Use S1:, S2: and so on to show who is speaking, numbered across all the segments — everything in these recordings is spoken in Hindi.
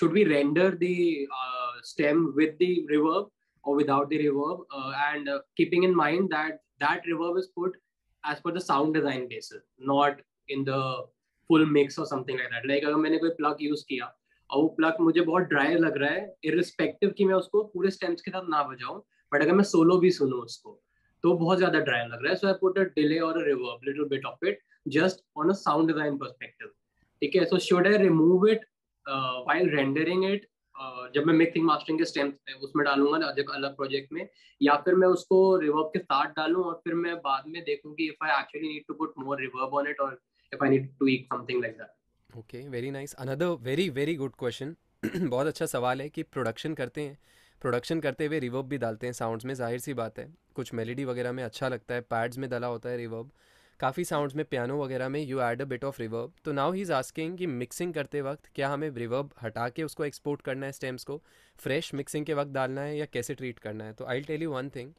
S1: should we render the uh, stem with the reverb or without the reverb uh, and uh, keeping in mind that that reverb is put as per the sound design basis not in the full mix or something like that like agar maine koi plug use kiya aur वो plug mujhe bahut dry lag raha hai irrespective ki main usko pure stems ke sath na bajau but agar main
S2: solo bhi sunu usko
S1: तो बहुत ज्यादा ड्राई लग रहा है सो आई पुट अ डिले और a reverb little bit of it just on a sound design perspective ठीक है so should I remove it while rendering it जब मैं मिक्सिंग मास्टरिंग के स्टेम्स उसमें डालूंगा ना अलग प्रोजेक्ट में या फिर मैं उसको रिवर्ब के साथ डालूं और फिर मैं बाद में देखूं कि if I actually need to put more reverb on it और if I need to EQ something like that okay very nice another very very good question बहुत अच्छा सवाल है कि प्रोडक्शन करते हैं प्रोडक्शन करते हुए रिवर्ब भी डालते हैं साउंड्स में जाहिर सी बात है कुछ मेलेडी वगैरह में अच्छा लगता है पैड्स में डाला होता है रिवर्ब काफ़ी साउंड्स में पियानो वगैरह में you add a bit of reverb तो नाउ ही इज़ आस्किंग कि मिक्सिंग करते वक्त क्या हमें रिवर्ब हटा के उसको एक्सपोर्ट करना है स्टेम्स को फ्रेश मिक्सिंग के वक्त डालना है या कैसे ट्रीट करना है तो I tell you one thing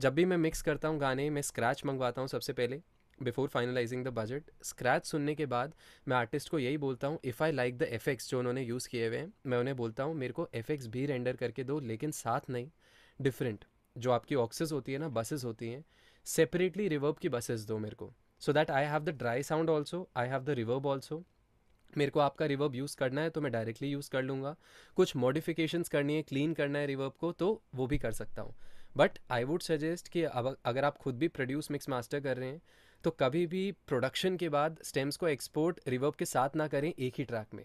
S1: जब भी मैं मिक्स करता हूँ गाने मैं स्क्रैच मंगवाता हूँ सबसे पहले before finalising the budget scratch सुनने के बाद मैं आर्टिस्ट को यही बोलता हूँ if I like the effects जो उन्होंने यूज़ किए हुए हैं मैं उन्हें बोलता हूँ मेरे को एफेक्ट्स भी रेंडर करके दो लेकिन साथ नहीं डिफरेंट जो आपकी ऑक्सेस होती है ना बसेस होती हैं सेपरेटली रिवर्ब की बसेस दो मेरे को so that I have the dry sound also I have the reverb also मेरे को आपका रिवर्ब यूज़ करना है तो मैं डायरेक्टली यूज़ कर लूँगा कुछ मॉडिफिकेशंस करनी है क्लीन करना है रिवर्ब को तो वो भी कर सकता हूँ बट आई वुड सजेस्ट कि अब अगर आप खुद भी प्रोड्यूस मिक्स मास्टर कर रहे हैं तो कभी भी प्रोडक्शन के बाद स्टेम्स को एक्सपोर्ट रिवर्ब के साथ ना करें एक ही ट्रैक में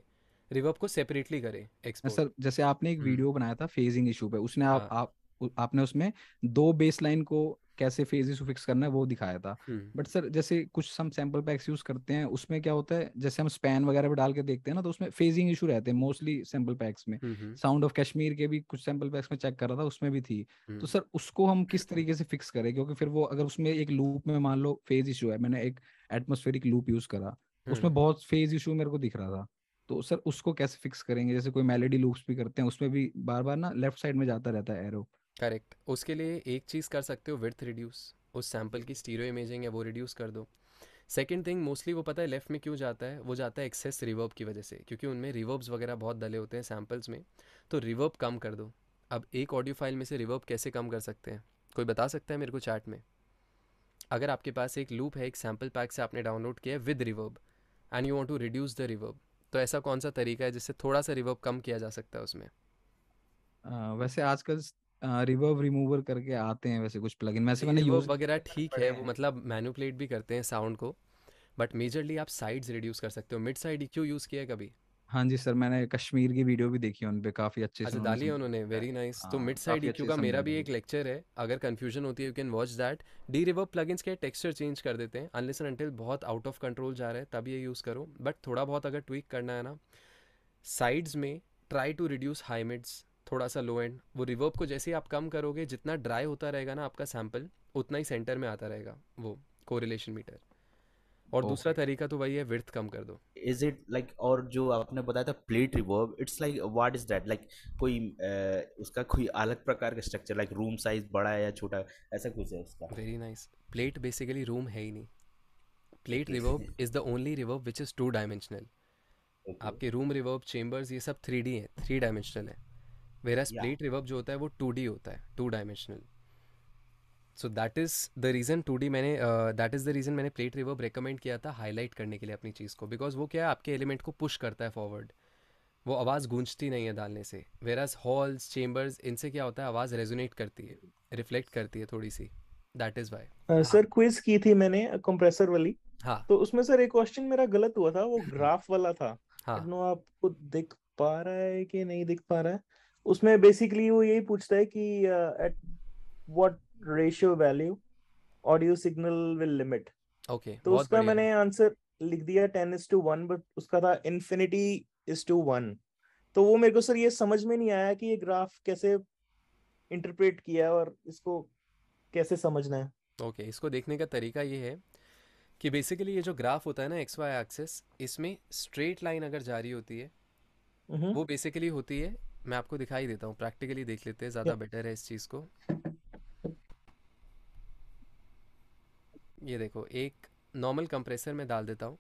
S1: रिवर्ब को सेपरेटली करें एक्सपोर्ट सर
S2: जैसे आपने एक वीडियो हम्म। बनाया था फेजिंग इशू पे उसने आप, हाँ। आप आपने उसमें दो लाइन को कैसे फेज इसको फिक्स करना है वो दिखाया था बट सर जैसे कुछ हम सैम्पल पैक्स यूज करते हैं उसमें क्या होता है जैसे हम स्पैन वगैरह भी डाल के देखते हैं ना तो उसमें फेजिंग इशू रहते हैं मोस्टली सैम्पल पैक्स में साउंड ऑफ कश्मीर के भी कुछ सैम्पल पैक्स में चेक कर रहा था उसमें भी थी तो सर उसको हम किस तरीके से फिक्स करें क्योंकि फिर वो अगर उसमें एक लूप में मान लो फेज इशू है मैंने एक एटमोस्फेरिक लूप यूज करा तो उसमें बहुत फेज इशू मेरे को दिख रहा था तो सर उसको कैसे फिक्स करेंगे जैसे कोई मेलेडी लूप्स भी करते हैं उसमें भी बार बार ना लेफ्ट साइड में जाता रहता है एरो
S1: करेक्ट उसके लिए एक चीज़ कर सकते हो विर्थ रिड्यूस उस सैम्पल की स्टीरियो इमेजिंग है वो रिड्यूस कर दो सेकेंड थिंग मोस्टली वो पता है लेफ्ट में क्यों जाता है वो जाता है एक्सेस रिवर्ब की वजह से क्योंकि उनमें रिवर्ब्स वगैरह बहुत डले होते हैं सैम्पल्स में तो रिवर्ब कम कर दो अब एक ऑडियो फाइल में से रिवर्ब कैसे कम कर सकते हैं कोई बता सकता है मेरे को चैट में अगर आपके पास एक लूप है एक सैम्पल पैक से आपने डाउनलोड किया है with reverb and you want to reduce the reverb तो ऐसा कौन सा तरीका है जिससे थोड़ा सा रिवर्ब कम किया जा सकता है उसमें
S2: वैसे आजकल रिवर्व रिमूवर करके आते हैं वैसे कुछ प्लगइन वैसे मैंने यूज
S1: वगैरह ठीक है वो मतलब मैनुपलेट भी करते हैं साउंड को बट मेजरली आप साइड्स रिड्यूस कर सकते हो मिड साइड क्यों यूज किया है कभी
S2: हाँ जी सर मैंने कश्मीर की वीडियो भी देखी उन पे काफी अच्छे से अच्छा, डाली है उन्होंने वेरी नाइस तो मिड साइड इक्यू का मेरा
S1: भी एक लेक्चर है अगर कंफ्यूजन होती है you can watch that the reverb plugins के टेक्सचर चेंज कर देते हैं अनलेस एंड अनटिल बहुत आउट ऑफ कंट्रोल जा रहे हैं तब ये यूज़ करो बट थोड़ा बहुत अगर ट्विक करना है ना साइड्स में try to reduce high mids थोड़ा सा लो एंड वो रिवर्ब को जैसे ही आप कम करोगे जितना ड्राई होता रहेगा ना आपका सैम्पल उतना ही सेंटर में आता रहेगा वो कोरिलेशन मीटर और okay. दूसरा तरीका तो वही है विर्थ कम कर दो
S2: इज इट लाइक और जो आपने बताया था plate reverb it's like what is that like कोई uh, उसका कोई अलग प्रकार का स्ट्रक्चर लाइक रूम साइज बड़ा है या छोटा ऐसा कुछ है उसका very nice plate basically room है ही नहीं plate reverb
S1: is the only reverb which is two dimensional आपके रूम रिवर्ब चेम्बर्स ये सब थ्री डी है थ्री डायमेंशनल है वेरा स्प्लिट रिवर्ब जो होता है वो टू डी होता है two dimensional so that is the reason two D मैंने दैट इज़ द रीज़न मैंने प्लेट रिवर्ब रिकमेंड किया था हाईलाइट करने के लिए अपनी चीज़ को बिकॉज वो क्या है आपके एलिमेंट को पुश करता है फॉरवर्ड वो आवाज़ गूंजती नहीं है डालने से वेराज हॉल्स चेम्बर्स इनसे क्या होता है आवाज़ रेजोनेट करती है रिफ्लेक्ट करती
S2: है थोड़ी सी that is why sir quiz की थी मैंने कंप्रेसर वाली हाँ तो उसमें सर एक क्वेश्चन मेरा गलत हुआ था वो ग्राफ वाला था हाँ आपको दिख पा रहा है कि नहीं दिख पा रहा है उसमें बेसिकली वो यही पूछता है कि at what ratio value audio signal will limit
S1: okay तो उसका मैंने
S2: आंसर लिख दिया ten is to one but उसका था इन्फिनिटी इज टू वन तो वो मेरे को सर ये समझ में नहीं आया कि ये ग्राफ कैसे इंटरप्रेट किया और इसको कैसे समझना है
S1: ओके okay, इसको देखने का तरीका ये है कि बेसिकली ये जो ग्राफ होता है ना एक्स वाई एक्सेस इसमें स्ट्रेट लाइन अगर जारी होती है हम्म। वो बेसिकली होती है मैं आपको दिखाई देता हूँ प्रैक्टिकली देख लेते हैं ज़्यादा बेटर है इस चीज़ को ये देखो एक नॉर्मल कंप्रेसर में डाल देता हूँ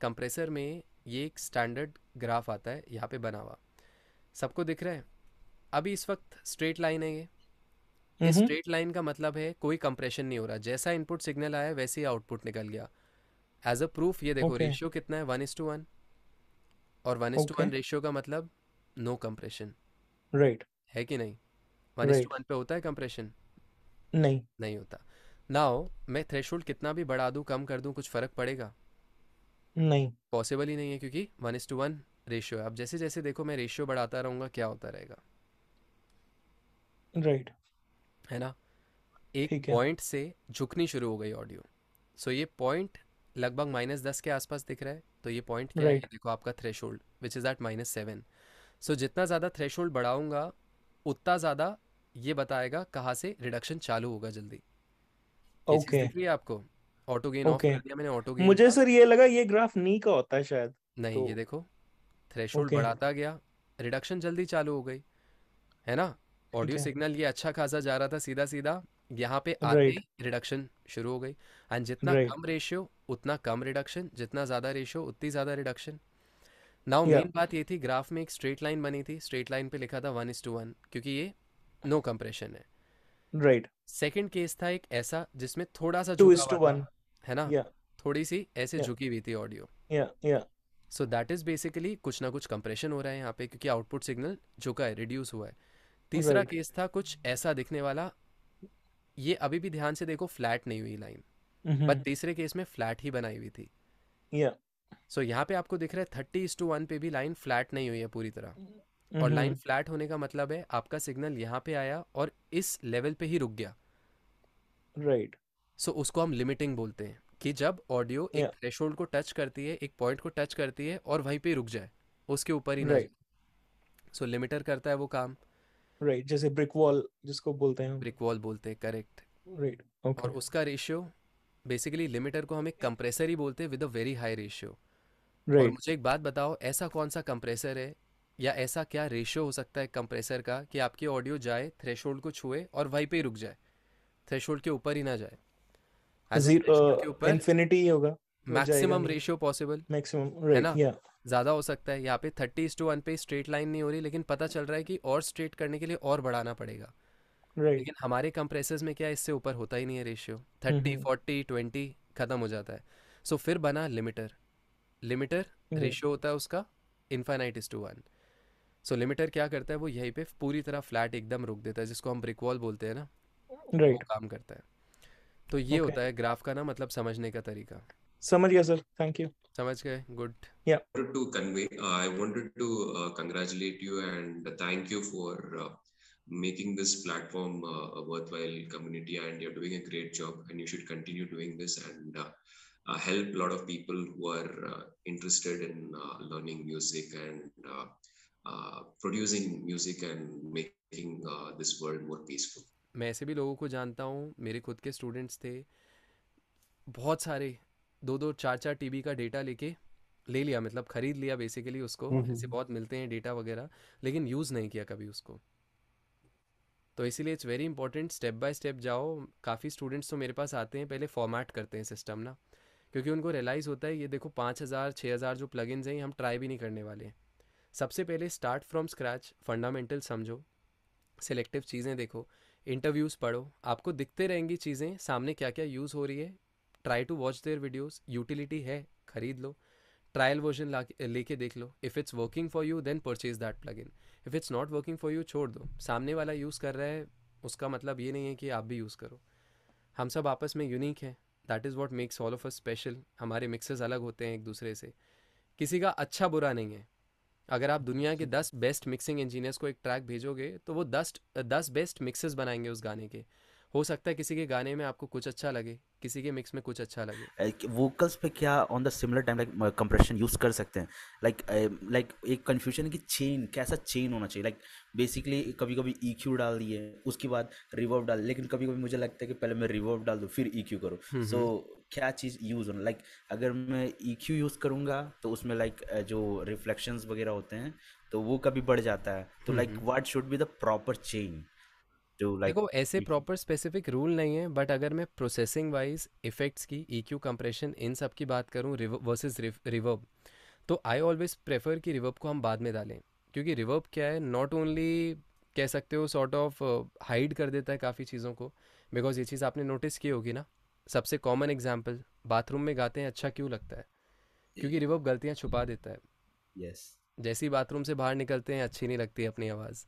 S1: कंप्रेसर में ये एक स्टैंडर्ड ग्राफ आता है यहाँ पे बना हुआ सबको दिख रहा है अभी इस वक्त स्ट्रेट लाइन है ये स्ट्रेट लाइन का मतलब है कोई कंप्रेशन नहीं हो रहा जैसा इनपुट सिग्नल आया वैसे ही आउटपुट निकल गया एज अ प्रूफ ये देखो रेशियो कितना है वन इज टू वन और one is to one ratio का मतलब नो कंप्रेशन राइट है कि नहीं वन इज टू वन पे होता है कंप्रेशन नहीं नहीं होता नाउ मैं थ्रेशोल्ड कितना भी बढ़ा दूं कम कर दूं कुछ फर्क पड़ेगा नहीं पॉसिबल ही नहीं है क्योंकि one is to one ratio है अब जैसे जैसे देखो मैं रेशियो बढ़ाता रहूंगा क्या होता रहेगा
S2: राइट है ना
S1: एक पॉइंट से झुकनी शुरू हो गई ऑडियो सो ये पॉइंट लगभग माइनस दस के आसपास दिख रहा है तो ये पॉइंट क्या है देखो आपका threshold which is at minus seven so जितना ज़्यादा थ्रेश बढ़ाऊंगा उतना ज़्यादा ये बताएगा कहाँ से रिडक्शन चालू होगा जल्दी ओके okay. आपको ऑटो गेन ऑफ कर दिया मैंने ऑटो गेन मुझे सर ये लगा ये
S2: ग्राफ नी का होता है शायद नहीं तो... ये
S1: देखो थ्रेश okay. बढ़ाता गया रिडक्शन जल्दी चालू हो गई है ना ऑडियो okay. सिग्नल ये अच्छा खासा जा रहा था सीधा सीधा यहाँ पे आते right. रिडक्शन शुरू हो गई एंड जितना कम रेशियो उतना कम रिडक्शन जितना ज़्यादा रेशियो उतनी ज़्यादा रिडक्शन नाउ मेन बात ये थी ग्राफ में एक स्ट्रेट लाइन बनी थी स्ट्रेट लाइन पे लिखा था वन इज टू वन क्योंकि ये नो no कंप्रेशन है राइट सेकंड केस था एक ऐसा जिसमें थोड़ा सा टू इज टू वन है ना yeah. थोड़ी सी ऐसे झुकी yeah. हुई थी audio so that is basically कुछ ना कुछ कंप्रेशन हो रहा है यहाँ पे क्योंकि आउटपुट सिग्नल झुका है रिड्यूस हुआ है तीसरा right. केस था कुछ ऐसा दिखने वाला ये अभी भी ध्यान से देखो फ्लैट नहीं हुई लाइन बट mm-hmm. तीसरे केस में फ्लैट ही बनाई हुई थी yeah. सो so, यहाँ पे आपको दिख रहा है थर्टी इज टू वन पे भी लाइन फ्लैट नहीं हुई है पूरी तरह mm-hmm. और लाइन फ्लैट mm-hmm. होने का मतलब है आपका सिग्नल यहाँ पे आया और इस लेवल पे ही रुक गया राइट right. सो so, उसको हम लिमिटिंग बोलते हैं कि जब ऑडियो yeah. एक थ्रेशोल्ड को टच करती है एक पॉइंट को टच करती है और वहीं पे रुक जाए उसके ऊपर ही right. सो लिमिटर करता है वो काम राइट right. जैसे ब्रिक वॉल जिसको बोलते हैं ब्रिक वॉल बोलते हैं करेक्ट
S2: राइट right. okay.
S1: और उसका रेशियो बेसिकली लिमिटर को हम एक कंप्रेसर ही बोलते हैं with a very high ratio right मुझे एक बात बताओ ऐसा कौन सा कंप्रेसर है या ऐसा क्या रेशियो हो सकता है कंप्रेसर का कि आपकी ऑडियो जाए थ्रेशोल्ड को छुए और वहीं पे ही रुक जाए थ्रेशोल्ड के ऊपर ही ना जाए
S2: इन्फिनिटी होगा मैक्सिमम रेशियो
S1: पॉसिबल मैक्सिमम है ना ज्यादा हो सकता है यहाँ पे थर्टी टू वन पे स्ट्रेट लाइन नहीं हो रही लेकिन पता चल रहा है कि और स्ट्रेट करने के लिए और बढ़ाना पड़ेगा राइट लेकिन हमारे कंप्रेसर्स में क्या इससे ऊपर होता ही नहीं है रेशियो थर्टी फोर्टी ट्वेंटी खत्म हो जाता है सो so, फिर बना लिमिटर लिमिटर रेशियो होता है उसका infinite is to one so limiter क्या करता है वो यहीं पे पूरी तरह फ्लैट एकदम रुक देता है जिसको हम ब्रिक वॉल बोलते हैं ना वो राइट काम करता है तो ये okay. होता है ग्राफ का ना मतलब समझने का तरीका
S2: समझ गया सर थैंक यू
S1: समझ गए गुड या to convey I wanted to congratulate you and thank you for making this platform uh, a worthwhile community and you're doing a great job and you should continue doing this and uh, uh, help a lot of people who are uh, interested in uh, learning music and uh, uh, producing music and making uh, this world more peaceful मैं ऐसे भी लोगों को जानता हूँ मेरे खुद के स्टूडेंट्स थे बहुत सारे दो दो चार चार टीबी का डेटा लेके ले लिया मतलब खरीद लिया बेसिकली उसको ऐसे बहुत मिलते हैं डेटा वगैरह लेकिन यूज़ नहीं किया कभी उसको तो इसीलिए it's very important step by step जाओ काफ़ी स्टूडेंट्स तो मेरे पास आते हैं पहले फॉर्मेट करते हैं सिस्टम ना क्योंकि उनको रियलाइज़ होता है ये देखो पाँच हज़ार छः हज़ार जो प्लग इन्स हैं हम ट्राई भी नहीं करने वाले हैं सबसे पहले स्टार्ट फ्रॉम स्क्रैच फंडामेंटल समझो सिलेक्टिव चीज़ें देखो इंटरव्यूज़ पढ़ो आपको दिखते रहेंगी चीज़ें सामने क्या क्या यूज़ हो रही है try to watch their videos utility है खरीद लो ट्रायल वर्जन लेके देख लो if it's working for you then purchase that plug in if it's not working for you छोड़ दो सामने वाला यूज़ कर रहा है उसका मतलब ये नहीं है कि आप भी यूज़ करो हम सब आपस में यूनिक हैं that is what makes all of a special हमारे मिक्सेस अलग होते हैं एक दूसरे से किसी का अच्छा बुरा नहीं है अगर आप दुनिया के दस बेस्ट मिक्सिंग इंजीनियर्स को एक ट्रैक भेजोगे तो वो दस दस बेस्ट मिक्सेस बनाएंगे उस गाने के हो सकता है किसी के गाने में आपको कुछ अच्छा लगे किसी के मिक्स में कुछ अच्छा
S2: लगे वोकल्स पे क्या on the similar time like compression use कर सकते हैं लाइक लाइक एक कन्फ्यूजन की चेन कैसा चेन होना चाहिए लाइक बेसिकली कभी कभी ई क्यू डाल दिए उसके बाद रिवर्व डाल लेकिन कभी कभी मुझे लगता है कि पहले मैं रिवर्व डाल दूँ फिर ई क्यू करूँ सो क्या चीज़ यूज़ होना लाइक अगर मैं ई e क्यू यूज़ करूँगा तो उसमें लाइक जो रिफ्लेक्शंस वगैरह होते हैं तो वो कभी बढ़ जाता है तो like what should be the proper chain देखो ऐसे प्रॉपर स्पेसिफिक
S1: रूल नहीं है बट अगर मैं प्रोसेसिंग वाइज इफेक्ट्स की क्यू e कंप्रेशन इन सब की बात करूँ वर्सेज रिवर्ब तो आई ऑलवेज प्रेफर कि रिवर्ब को हम बाद में डालें क्योंकि रिवर्ब क्या है नॉट ओनली कह सकते हो सॉर्ट ऑफ हाइड कर देता है काफ़ी चीज़ों को बिकॉज ये चीज़ आपने नोटिस की होगी ना सबसे कॉमन एग्जाम्पल बाथरूम में गाते हैं अच्छा क्यों लगता है क्योंकि रिवर्ब गलतियाँ छुपा देता है
S2: यस yes.
S1: जैसे ही बाथरूम से बाहर निकलते हैं अच्छी नहीं लगती अपनी आवाज़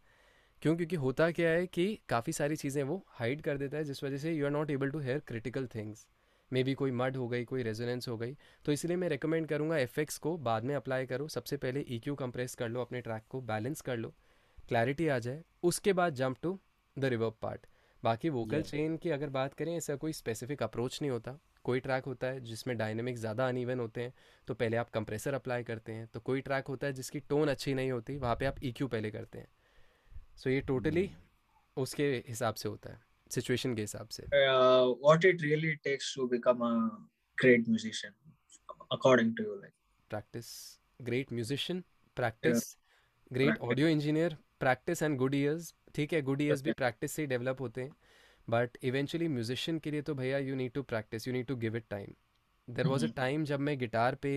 S1: क्यों क्योंकि होता क्या है कि काफ़ी सारी चीज़ें वो हाइड कर देता है जिस वजह से you are not able to hear critical things maybe कोई मड हो गई कोई रेजोनेंस हो गई तो इसलिए मैं रिकमेंड करूँगा एफ को बाद में अप्लाई करो सबसे पहले ई क्यू कंप्रेस कर लो अपने ट्रैक को बैलेंस कर लो क्लैरिटी आ जाए उसके बाद jump to the reverb part बाकी वोकल चेन की अगर बात करें ऐसा कोई स्पेसिफिक अप्रोच नहीं होता कोई ट्रैक होता है जिसमें डायनेमिक ज़्यादा अनइवन होते हैं तो पहले आप कंप्रेसर अप्लाई करते हैं तो कोई ट्रैक होता है जिसकी टोन अच्छी नहीं होती वहाँ पे आप ई e पहले करते हैं सो ये टोटली hmm. उसके हिसाब से होता है सिचुएशन के हिसाब से
S2: what it really takes to become a great musician according to you like
S1: practice great musician practice great audio engineer practice and good ears ठीक है गुड इयर्स भी प्रैक्टिस से डेवलप होते हैं बट इवेंचुअली म्यूजिशियन के लिए तो भैया you need to practice you need to give it time there was a time जब मैं गिटार पे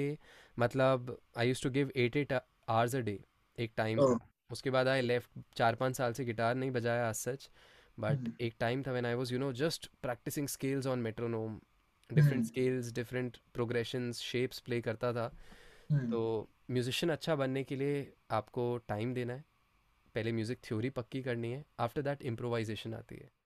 S1: मतलब I used to give eight eight hours a day एक टाइम oh. उसके बाद आई लेफ्ट चार पाँच साल से गिटार नहीं बजाया आज सच बट एक टाइम था when I was you know just practicing scales on metronome different scales different progression shapes play करता था हम्म। तो म्यूजिशियन अच्छा बनने के लिए आपको टाइम देना है पहले म्यूज़िक थ्योरी पक्की करनी है आफ्टर दैट इम्प्रोवाइजेशन आती है